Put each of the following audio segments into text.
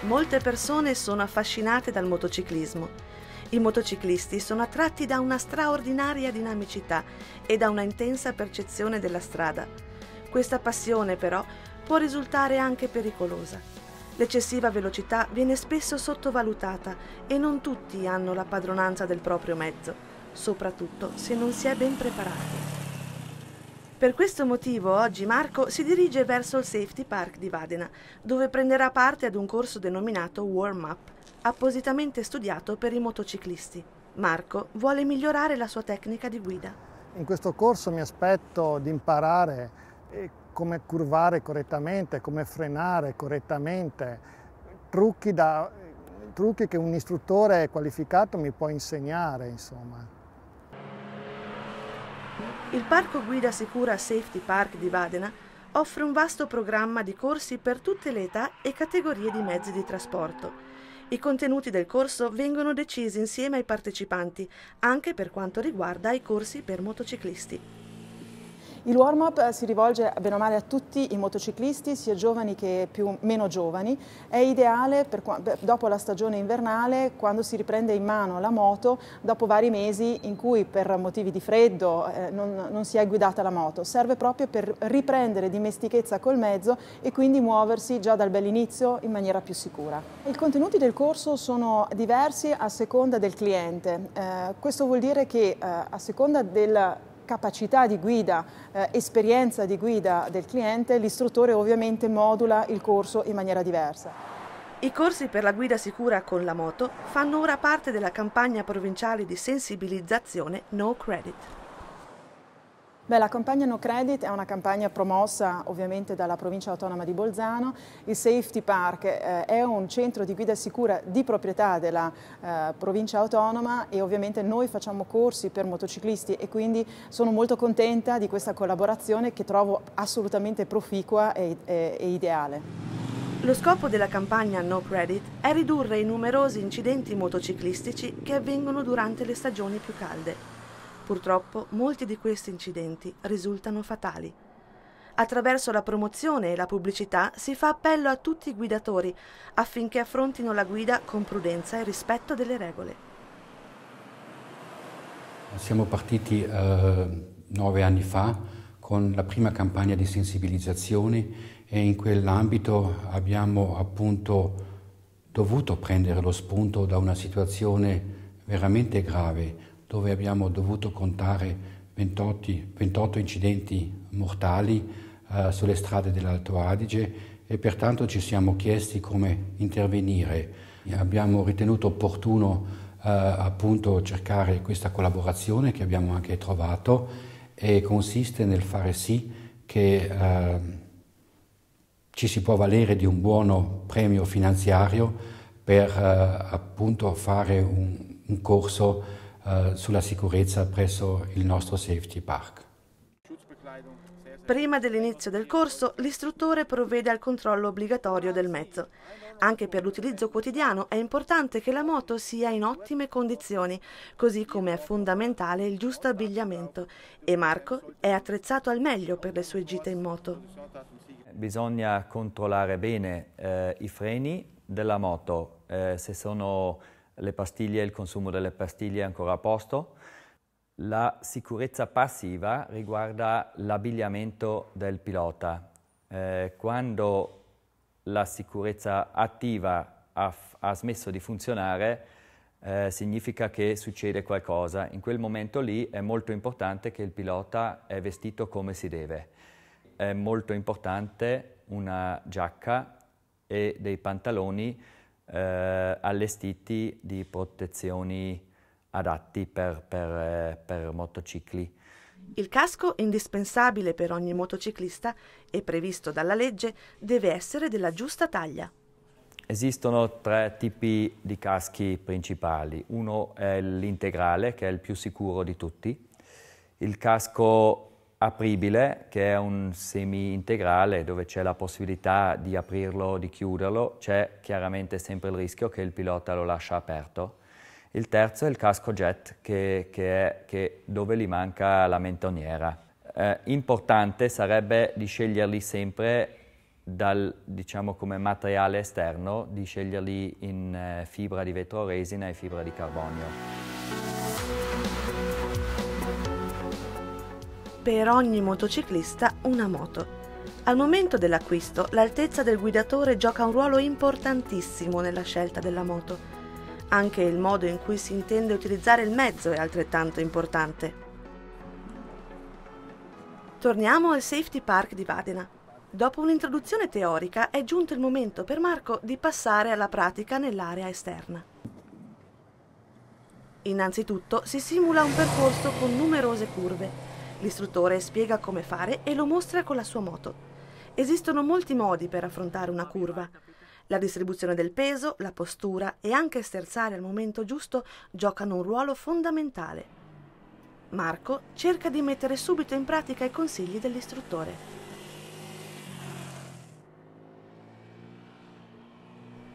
Molte persone sono affascinate dal motociclismo. I motociclisti sono attratti da una straordinaria dinamicità e da una intensa percezione della strada. Questa passione però può risultare anche pericolosa. L'eccessiva velocità viene spesso sottovalutata e non tutti hanno la padronanza del proprio mezzo, soprattutto se non si è ben preparati. Per questo motivo oggi Marco si dirige verso il Safety Park di Vadena, dove prenderà parte ad un corso denominato Warm Up, appositamente studiato per i motociclisti. Marco vuole migliorare la sua tecnica di guida. In questo corso mi aspetto di imparare eh, come curvare correttamente, come frenare correttamente, trucchi, da, eh, trucchi che un istruttore qualificato mi può insegnare, insomma. Il Parco Guida Sicura Safety Park di Badena offre un vasto programma di corsi per tutte le età e categorie di mezzi di trasporto. I contenuti del corso vengono decisi insieme ai partecipanti, anche per quanto riguarda i corsi per motociclisti. Il warm up eh, si rivolge bene o male a tutti i motociclisti, sia giovani che più, meno giovani. È ideale per, dopo la stagione invernale, quando si riprende in mano la moto, dopo vari mesi in cui per motivi di freddo eh, non, non si è guidata la moto. Serve proprio per riprendere dimestichezza col mezzo e quindi muoversi già dal bell'inizio in maniera più sicura. I contenuti del corso sono diversi a seconda del cliente. Eh, questo vuol dire che eh, a seconda del capacità di guida, eh, esperienza di guida del cliente, l'istruttore ovviamente modula il corso in maniera diversa. I corsi per la guida sicura con la moto fanno ora parte della campagna provinciale di sensibilizzazione No Credit. Beh, la campagna No Credit è una campagna promossa ovviamente dalla provincia autonoma di Bolzano. Il Safety Park eh, è un centro di guida sicura di proprietà della eh, provincia autonoma e ovviamente noi facciamo corsi per motociclisti e quindi sono molto contenta di questa collaborazione che trovo assolutamente proficua e, e, e ideale. Lo scopo della campagna No Credit è ridurre i numerosi incidenti motociclistici che avvengono durante le stagioni più calde Purtroppo molti di questi incidenti risultano fatali. Attraverso la promozione e la pubblicità si fa appello a tutti i guidatori affinché affrontino la guida con prudenza e rispetto delle regole. Siamo partiti eh, nove anni fa con la prima campagna di sensibilizzazione e in quell'ambito abbiamo appunto dovuto prendere lo spunto da una situazione veramente grave, dove abbiamo dovuto contare 28, 28 incidenti mortali eh, sulle strade dell'Alto Adige e pertanto ci siamo chiesti come intervenire. Abbiamo ritenuto opportuno eh, appunto cercare questa collaborazione che abbiamo anche trovato e consiste nel fare sì che eh, ci si può valere di un buono premio finanziario per eh, appunto fare un, un corso eh, sulla sicurezza presso il nostro Safety Park. Prima dell'inizio del corso, l'istruttore provvede al controllo obbligatorio del mezzo. Anche per l'utilizzo quotidiano è importante che la moto sia in ottime condizioni, così come è fondamentale il giusto abbigliamento. E Marco è attrezzato al meglio per le sue gite in moto. Bisogna controllare bene eh, i freni della moto, eh, se sono le pastiglie, il consumo delle pastiglie è ancora a posto. La sicurezza passiva riguarda l'abbigliamento del pilota. Eh, quando la sicurezza attiva ha, ha smesso di funzionare, eh, significa che succede qualcosa. In quel momento lì è molto importante che il pilota è vestito come si deve. È molto importante una giacca e dei pantaloni eh, allestiti di protezioni adatti per, per, eh, per motocicli. Il casco, indispensabile per ogni motociclista e previsto dalla legge, deve essere della giusta taglia. Esistono tre tipi di caschi principali. Uno è l'integrale, che è il più sicuro di tutti. Il casco apribile, che è un semi-integrale dove c'è la possibilità di aprirlo o di chiuderlo, c'è chiaramente sempre il rischio che il pilota lo lascia aperto. Il terzo è il casco jet, che, che è, che, dove gli manca la mentoniera. Eh, importante sarebbe di sceglierli sempre dal, diciamo, come materiale esterno, di sceglierli in eh, fibra di vetro resina e fibra di carbonio. per ogni motociclista una moto. Al momento dell'acquisto, l'altezza del guidatore gioca un ruolo importantissimo nella scelta della moto. Anche il modo in cui si intende utilizzare il mezzo è altrettanto importante. Torniamo al Safety Park di Vadena. Dopo un'introduzione teorica è giunto il momento per Marco di passare alla pratica nell'area esterna. Innanzitutto si simula un percorso con numerose curve L'istruttore spiega come fare e lo mostra con la sua moto. Esistono molti modi per affrontare una curva. La distribuzione del peso, la postura e anche sterzare al momento giusto giocano un ruolo fondamentale. Marco cerca di mettere subito in pratica i consigli dell'istruttore.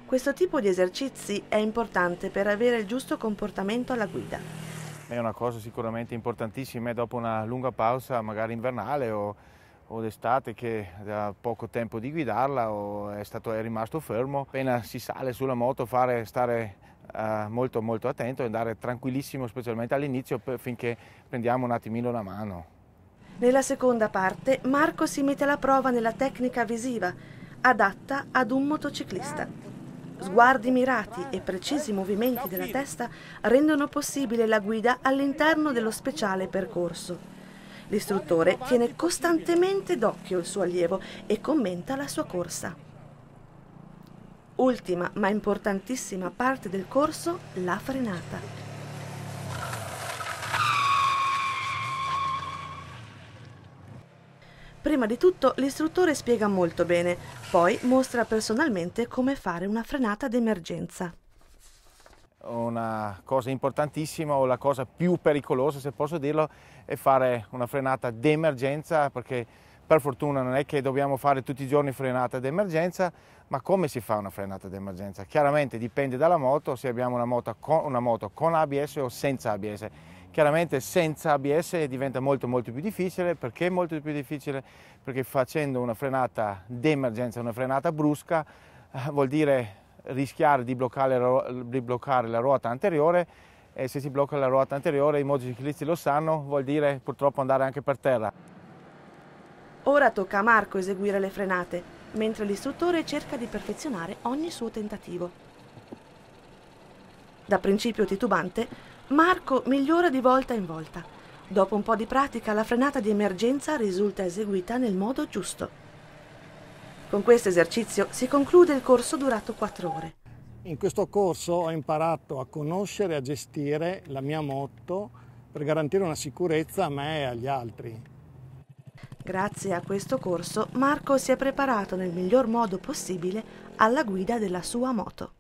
Questo tipo di esercizi è importante per avere il giusto comportamento alla guida è una cosa sicuramente importantissima e dopo una lunga pausa magari invernale o, o d'estate che ha poco tempo di guidarla o è, stato, è rimasto fermo, appena si sale sulla moto fare, stare eh, molto molto attento e andare tranquillissimo specialmente all'inizio finché prendiamo un attimino la mano. Nella seconda parte Marco si mette alla prova nella tecnica visiva adatta ad un motociclista. Sguardi mirati e precisi movimenti della testa rendono possibile la guida all'interno dello speciale percorso. L'istruttore tiene costantemente d'occhio il suo allievo e commenta la sua corsa. Ultima ma importantissima parte del corso, la frenata. Prima di tutto l'istruttore spiega molto bene, poi mostra personalmente come fare una frenata d'emergenza. Una cosa importantissima o la cosa più pericolosa, se posso dirlo, è fare una frenata d'emergenza perché per fortuna non è che dobbiamo fare tutti i giorni frenata d'emergenza, ma come si fa una frenata d'emergenza? Chiaramente dipende dalla moto, se abbiamo una moto con, una moto con ABS o senza ABS Chiaramente senza ABS diventa molto molto più difficile, perché molto più difficile? Perché facendo una frenata d'emergenza, una frenata brusca, eh, vuol dire rischiare di bloccare, di bloccare la ruota anteriore e se si blocca la ruota anteriore, i motociclisti lo sanno, vuol dire purtroppo andare anche per terra. Ora tocca a Marco eseguire le frenate, mentre l'istruttore cerca di perfezionare ogni suo tentativo. Da principio titubante, Marco migliora di volta in volta. Dopo un po' di pratica, la frenata di emergenza risulta eseguita nel modo giusto. Con questo esercizio si conclude il corso durato 4 ore. In questo corso ho imparato a conoscere e a gestire la mia moto per garantire una sicurezza a me e agli altri. Grazie a questo corso Marco si è preparato nel miglior modo possibile alla guida della sua moto.